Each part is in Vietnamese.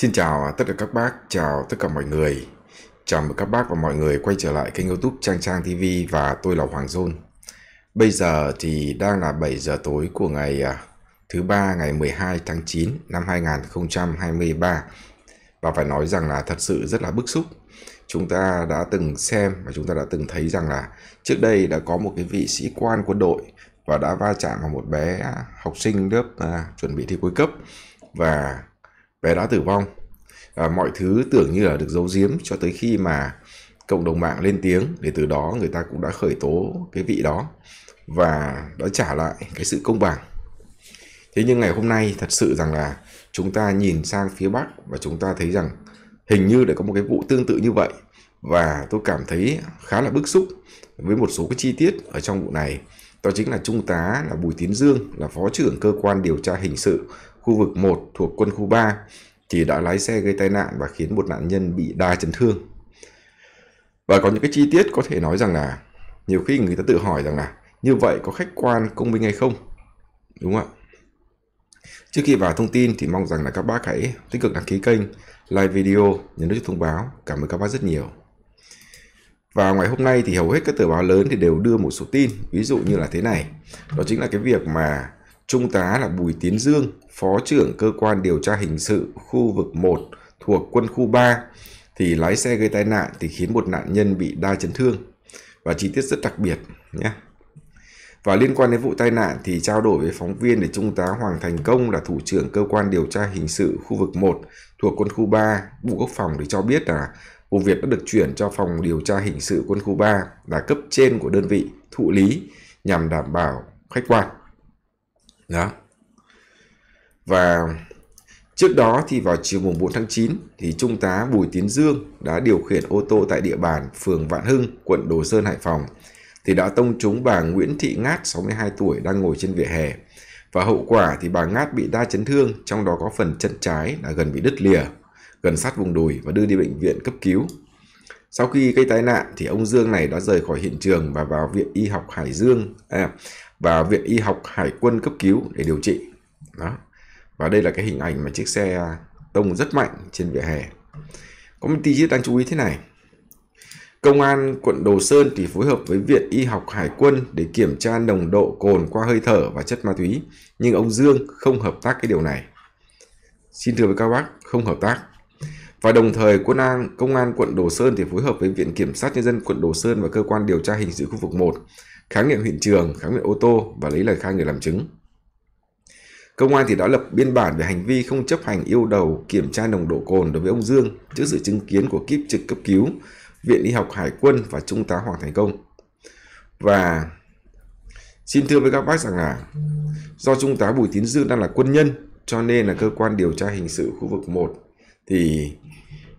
Xin chào tất cả các bác, chào tất cả mọi người. Chào mừng các bác và mọi người quay trở lại kênh youtube Trang Trang TV và tôi là Hoàng Dôn. Bây giờ thì đang là 7 giờ tối của ngày à, thứ ba ngày 12 tháng 9 năm 2023 và phải nói rằng là thật sự rất là bức xúc. Chúng ta đã từng xem và chúng ta đã từng thấy rằng là trước đây đã có một cái vị sĩ quan quân đội và đã va chạm vào một bé học sinh lớp à, chuẩn bị thi cuối cấp và bé đã tử vong à, mọi thứ tưởng như là được giấu giếm cho tới khi mà cộng đồng mạng lên tiếng để từ đó người ta cũng đã khởi tố cái vị đó và đã trả lại cái sự công bằng thế nhưng ngày hôm nay thật sự rằng là chúng ta nhìn sang phía bắc và chúng ta thấy rằng hình như đã có một cái vụ tương tự như vậy và tôi cảm thấy khá là bức xúc với một số cái chi tiết ở trong vụ này đó chính là trung tá là Bùi Tiến Dương là phó trưởng cơ quan điều tra hình sự khu vực 1 thuộc quân khu 3 thì đã lái xe gây tai nạn và khiến một nạn nhân bị đa chấn thương. Và có những cái chi tiết có thể nói rằng là nhiều khi người ta tự hỏi rằng là như vậy có khách quan công minh hay không? Đúng không ạ? Trước khi vào thông tin thì mong rằng là các bác hãy tích cực đăng ký kênh, like video, nhấn nút thông báo. Cảm ơn các bác rất nhiều. Và ngoài hôm nay thì hầu hết các tờ báo lớn thì đều đưa một số tin, ví dụ như là thế này. Đó chính là cái việc mà Trung tá là Bùi Tiến Dương, Phó trưởng Cơ quan Điều tra Hình sự khu vực 1 thuộc quân khu 3, thì lái xe gây tai nạn thì khiến một nạn nhân bị đa chấn thương. Và chi tiết rất đặc biệt nhé. Và liên quan đến vụ tai nạn thì trao đổi với phóng viên để Trung tá Hoàng Thành Công là thủ trưởng cơ quan điều tra hình sự khu vực 1 thuộc quân khu 3 Bộ Quốc phòng thì cho biết là vụ việc đã được chuyển cho phòng điều tra hình sự quân khu 3 là cấp trên của đơn vị thụ lý nhằm đảm bảo khách quan. Đó. Và trước đó thì vào chiều mùng 4 tháng 9 thì Trung tá Bùi Tiến Dương đã điều khiển ô tô tại địa bàn phường Vạn Hưng, quận Đồ Sơn, Hải Phòng thì đã tông trúng bà Nguyễn Thị Ngát 62 tuổi đang ngồi trên vỉa hè. Và hậu quả thì bà Ngát bị đa chấn thương, trong đó có phần chân trái là gần bị đứt lìa, gần sát vùng đùi và đưa đi bệnh viện cấp cứu. Sau khi gây tai nạn thì ông Dương này đã rời khỏi hiện trường và vào viện y học Hải Dương à, và viện y học Hải quân cấp cứu để điều trị. Đó. Và đây là cái hình ảnh mà chiếc xe tông rất mạnh trên vỉa hè. Có một tí tiết đáng chú ý thế này. Công an quận Đồ Sơn thì phối hợp với Viện Y học Hải quân để kiểm tra nồng độ cồn qua hơi thở và chất ma túy, nhưng ông Dương không hợp tác cái điều này. Xin thưa với các bác, không hợp tác và đồng thời quân an, công an quận Đồ Sơn thì phối hợp với Viện Kiểm sát Nhân dân quận Đồ Sơn và cơ quan điều tra hình sự khu vực 1 khám nghiệm hiện trường, khám nghiệm ô tô và lấy lời khai người làm chứng. Công an thì đã lập biên bản về hành vi không chấp hành yêu cầu kiểm tra nồng độ cồn đối với ông Dương trước sự chứng kiến của kíp trực cấp cứu, Viện Y học Hải quân và Trung tá Hoàng Thành Công. Và xin thưa với các bác rằng là do Trung tá Bùi Tiến Dương đang là quân nhân cho nên là cơ quan điều tra hình sự khu vực 1 thì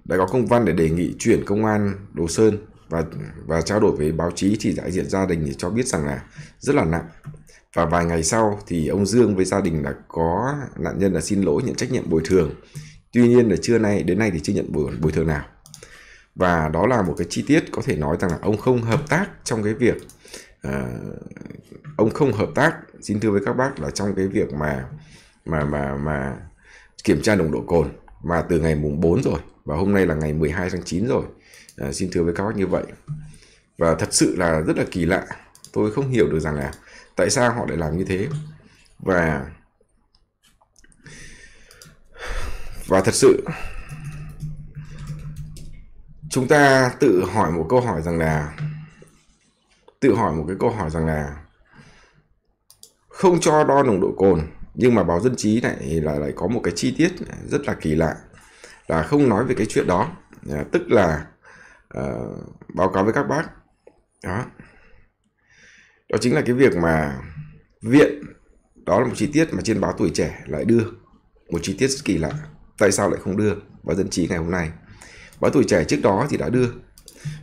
đã có công văn để đề nghị chuyển công an Đồ Sơn và và trao đổi với báo chí thì đại diện gia đình thì cho biết rằng là rất là nặng và vài ngày sau thì ông Dương với gia đình là có nạn nhân là xin lỗi nhận trách nhiệm bồi thường tuy nhiên là trưa nay đến nay thì chưa nhận bồi, bồi thường nào và đó là một cái chi tiết có thể nói rằng là ông không hợp tác trong cái việc à, ông không hợp tác xin thưa với các bác là trong cái việc mà mà mà mà kiểm tra nồng độ cồn mà từ ngày mùng 4 rồi và hôm nay là ngày 12 tháng 9 rồi à, xin thưa với các bác như vậy và thật sự là rất là kỳ lạ tôi không hiểu được rằng là tại sao họ lại làm như thế và và thật sự chúng ta tự hỏi một câu hỏi rằng là tự hỏi một cái câu hỏi rằng là không cho đo nồng độ cồn nhưng mà báo dân trí lại là lại có một cái chi tiết rất là kỳ lạ là không nói về cái chuyện đó à, tức là à, báo cáo với các bác đó đó chính là cái việc mà viện đó là một chi tiết mà trên báo tuổi trẻ lại đưa một chi tiết rất kỳ lạ tại sao lại không đưa báo dân trí ngày hôm nay báo tuổi trẻ trước đó thì đã đưa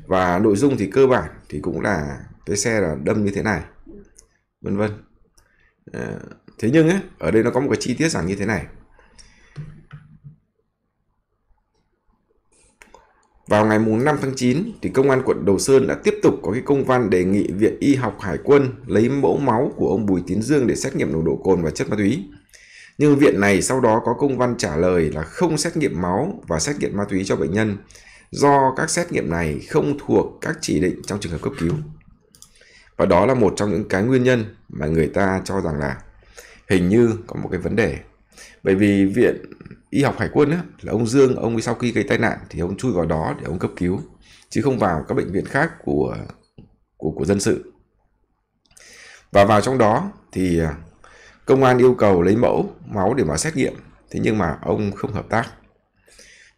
và nội dung thì cơ bản thì cũng là cái xe là đâm như thế này vân vân à, thế nhưng ấy, ở đây nó có một cái chi tiết rằng như thế này Vào ngày 5 tháng 9, thì Công an quận Đầu Sơn đã tiếp tục có cái công văn đề nghị Viện Y học Hải quân lấy mẫu máu của ông Bùi Tiến Dương để xét nghiệm nồng độ cồn và chất ma túy. Nhưng viện này sau đó có công văn trả lời là không xét nghiệm máu và xét nghiệm ma túy cho bệnh nhân do các xét nghiệm này không thuộc các chỉ định trong trường hợp cấp cứu. Và đó là một trong những cái nguyên nhân mà người ta cho rằng là hình như có một cái vấn đề bởi vì viện y học hải quân á, là ông Dương ông ấy sau khi gây tai nạn thì ông chui vào đó để ông cấp cứu chứ không vào các bệnh viện khác của của của dân sự và vào trong đó thì à, công an yêu cầu lấy mẫu máu để mà xét nghiệm thế nhưng mà ông không hợp tác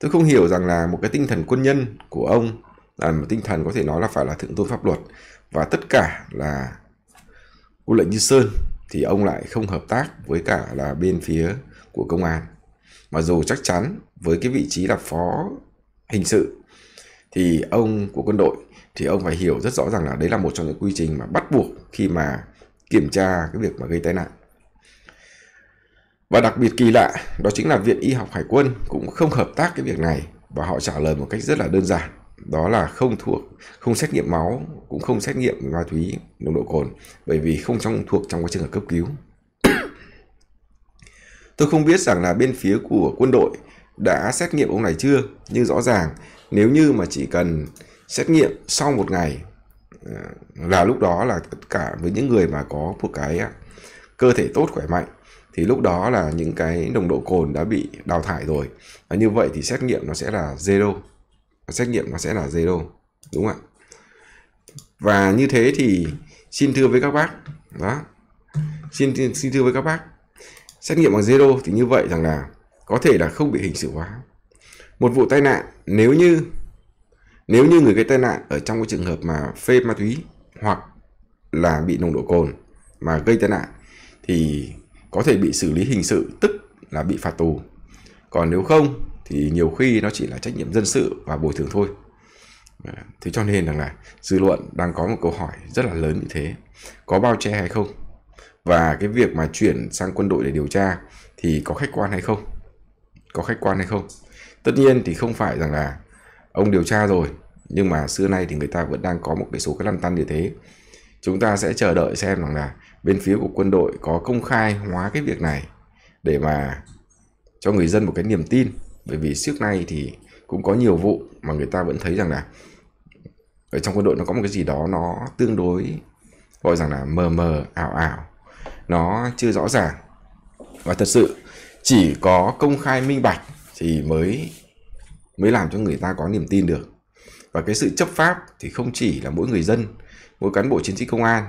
tôi không hiểu rằng là một cái tinh thần quân nhân của ông là một tinh thần có thể nói là phải là thượng tôn pháp luật và tất cả là quân lệnh như sơn thì ông lại không hợp tác với cả là bên phía của công an mà dù chắc chắn với cái vị trí là phó hình sự thì ông của quân đội thì ông phải hiểu rất rõ ràng là đấy là một trong những quy trình mà bắt buộc khi mà kiểm tra cái việc mà gây tai nạn và đặc biệt kỳ lạ đó chính là viện y học hải quân cũng không hợp tác cái việc này và họ trả lời một cách rất là đơn giản đó là không thuộc không xét nghiệm máu cũng không xét nghiệm ma túy nồng độ cồn bởi vì không trong thuộc trong quá trình hợp cấp cứu Tôi không biết rằng là bên phía của quân đội đã xét nghiệm ông này chưa, nhưng rõ ràng nếu như mà chỉ cần xét nghiệm sau một ngày ờ, là lúc đó là tất cả với những người mà có một cái ờ, cơ thể tốt khỏe mạnh thì lúc đó là những cái nồng độ cồn đã bị đào thải rồi và như vậy thì xét nghiệm nó sẽ là zero xét nghiệm nó sẽ là zero đúng không ạ và như thế thì xin thưa với các bác đó xin xin thưa với các bác xét nghiệm bằng zero thì như vậy rằng là có thể là không bị hình sự hóa một vụ tai nạn nếu như nếu như người gây tai nạn ở trong cái trường hợp mà phê ma túy hoặc là bị nồng độ cồn mà gây tai nạn thì có thể bị xử lý hình sự tức là bị phạt tù còn nếu không thì nhiều khi nó chỉ là trách nhiệm dân sự và bồi thường thôi thế cho nên rằng là dư luận đang có một câu hỏi rất là lớn như thế có bao che hay không và cái việc mà chuyển sang quân đội để điều tra thì có khách quan hay không có khách quan hay không tất nhiên thì không phải rằng là ông điều tra rồi nhưng mà xưa nay thì người ta vẫn đang có một cái số cái lăn tăn như thế chúng ta sẽ chờ đợi xem rằng là bên phía của quân đội có công khai hóa cái việc này để mà cho người dân một cái niềm tin bởi vì trước nay thì cũng có nhiều vụ mà người ta vẫn thấy rằng là ở trong quân đội nó có một cái gì đó nó tương đối gọi rằng là mờ mờ ảo ảo nó chưa rõ ràng và thật sự chỉ có công khai minh bạch thì mới mới làm cho người ta có niềm tin được và cái sự chấp pháp thì không chỉ là mỗi người dân mỗi cán bộ chiến sĩ công an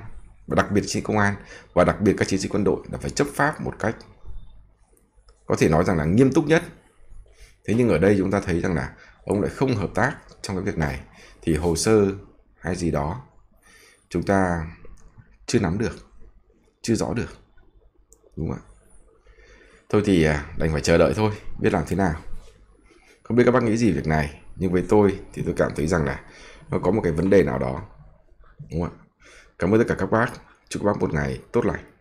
và đặc biệt chiến sĩ công an và đặc biệt các chiến sĩ quân đội là phải chấp pháp một cách có thể nói rằng là nghiêm túc nhất thế nhưng ở đây chúng ta thấy rằng là ông lại không hợp tác trong cái việc này thì hồ sơ hay gì đó chúng ta chưa nắm được chưa rõ được đúng không ạ thôi thì à, đành phải chờ đợi thôi biết làm thế nào không biết các bác nghĩ gì việc này nhưng với tôi thì tôi cảm thấy rằng là nó có một cái vấn đề nào đó đúng không ạ cảm ơn tất cả các bác chúc các bác một ngày tốt lành